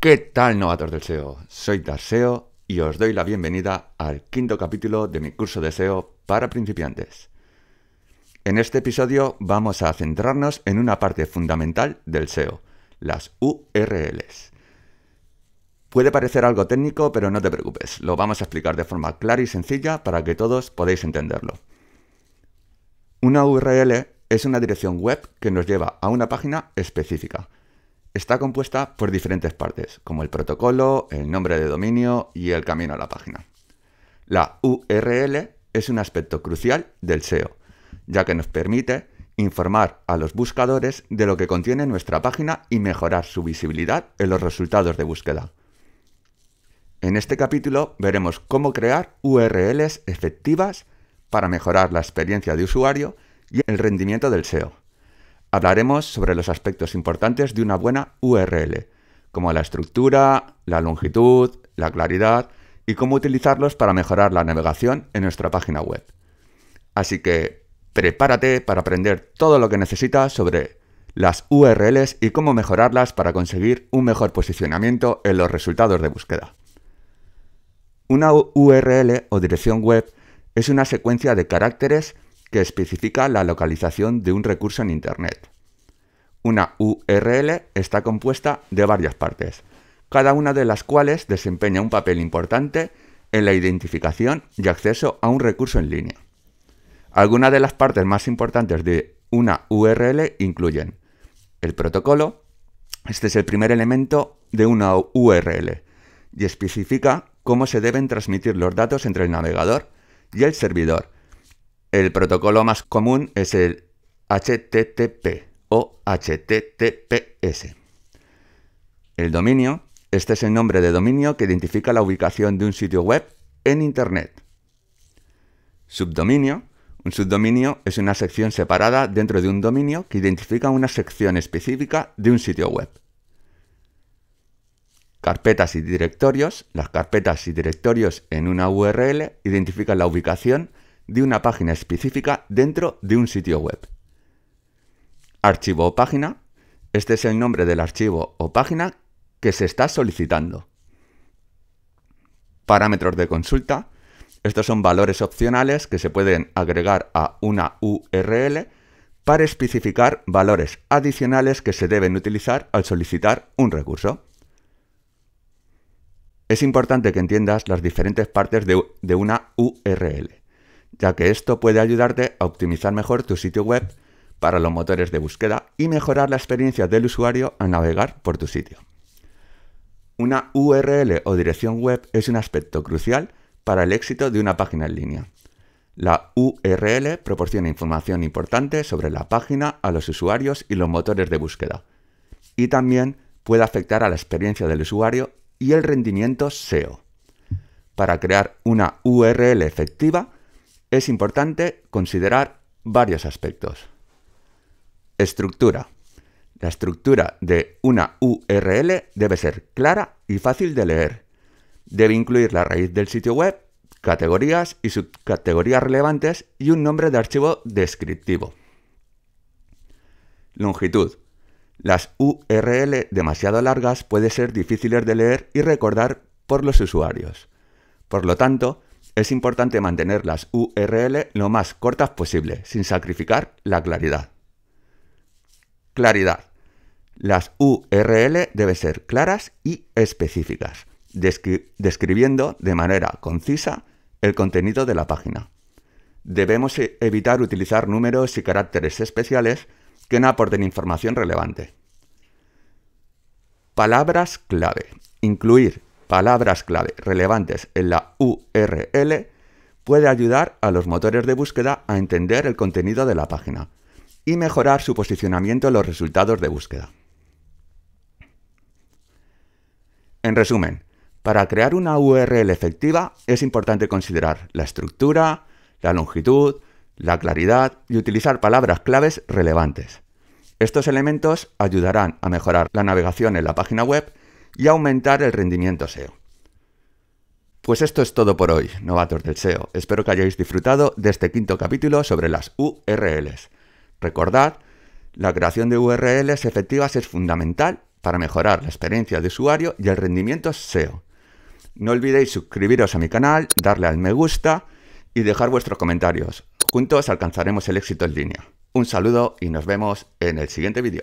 ¿Qué tal, novatos del SEO? Soy Darseo y os doy la bienvenida al quinto capítulo de mi curso de SEO para principiantes. En este episodio vamos a centrarnos en una parte fundamental del SEO, las URLs. Puede parecer algo técnico, pero no te preocupes, lo vamos a explicar de forma clara y sencilla para que todos podáis entenderlo. Una URL es una dirección web que nos lleva a una página específica. Está compuesta por diferentes partes, como el protocolo, el nombre de dominio y el camino a la página. La URL es un aspecto crucial del SEO, ya que nos permite informar a los buscadores de lo que contiene nuestra página y mejorar su visibilidad en los resultados de búsqueda. En este capítulo veremos cómo crear URLs efectivas para mejorar la experiencia de usuario y el rendimiento del SEO. Hablaremos sobre los aspectos importantes de una buena URL, como la estructura, la longitud, la claridad y cómo utilizarlos para mejorar la navegación en nuestra página web. Así que prepárate para aprender todo lo que necesitas sobre las URLs y cómo mejorarlas para conseguir un mejor posicionamiento en los resultados de búsqueda. Una URL o dirección web es una secuencia de caracteres que especifica la localización de un recurso en Internet. Una URL está compuesta de varias partes, cada una de las cuales desempeña un papel importante en la identificación y acceso a un recurso en línea. Algunas de las partes más importantes de una URL incluyen el protocolo, este es el primer elemento de una URL, y especifica cómo se deben transmitir los datos entre el navegador y el servidor. El protocolo más común es el HTTP o HTTPS. El dominio, este es el nombre de dominio que identifica la ubicación de un sitio web en Internet. Subdominio, un subdominio es una sección separada dentro de un dominio que identifica una sección específica de un sitio web carpetas y directorios. Las carpetas y directorios en una URL identifican la ubicación de una página específica dentro de un sitio web. Archivo o página. Este es el nombre del archivo o página que se está solicitando. Parámetros de consulta. Estos son valores opcionales que se pueden agregar a una URL para especificar valores adicionales que se deben utilizar al solicitar un recurso. Es importante que entiendas las diferentes partes de, una URL, ya que esto puede ayudarte a optimizar mejor tu sitio web para los motores de búsqueda y mejorar la experiencia del usuario al navegar por tu sitio. Una URL o dirección web es un aspecto crucial para el éxito de una página en línea. La URL proporciona información importante sobre la página a los usuarios y los motores de búsqueda, y también puede afectar a la experiencia del usuario y el rendimiento SEO. Para crear una URL efectiva es importante considerar varios aspectos. Estructura. La estructura de una URL debe ser clara y fácil de leer. Debe incluir la raíz del sitio web, categorías y subcategorías relevantes y un nombre de archivo descriptivo. Longitud. Las URL demasiado largas pueden ser difíciles de leer y recordar por los usuarios. Por lo tanto, es importante mantener las URL lo más cortas posible, sin sacrificar la claridad. Claridad. Las URL deben ser claras y específicas, describiendo de manera concisa el contenido de la página. Debemos e-, evitar utilizar números y caracteres especiales que no aporten información relevante. Palabras clave. Incluir palabras clave relevantes en la URL puede ayudar a los motores de búsqueda a entender el contenido de la página y mejorar su posicionamiento en los resultados de búsqueda. En resumen, para crear una URL efectiva es importante considerar la estructura, la longitud, la claridad y utilizar palabras claves relevantes. Estos elementos ayudarán a mejorar la navegación en la página web y aumentar el rendimiento SEO. Pues esto es todo por hoy, novatos del SEO. Espero que hayáis disfrutado de este quinto capítulo sobre las URLs. Recordad, la creación de URLs efectivas es fundamental para mejorar la experiencia de usuario y el rendimiento SEO. No olvidéis suscribiros a mi canal, darle al me gusta y dejar vuestros comentarios. Juntos alcanzaremos el éxito en línea. Un saludo y nos vemos en el siguiente vídeo.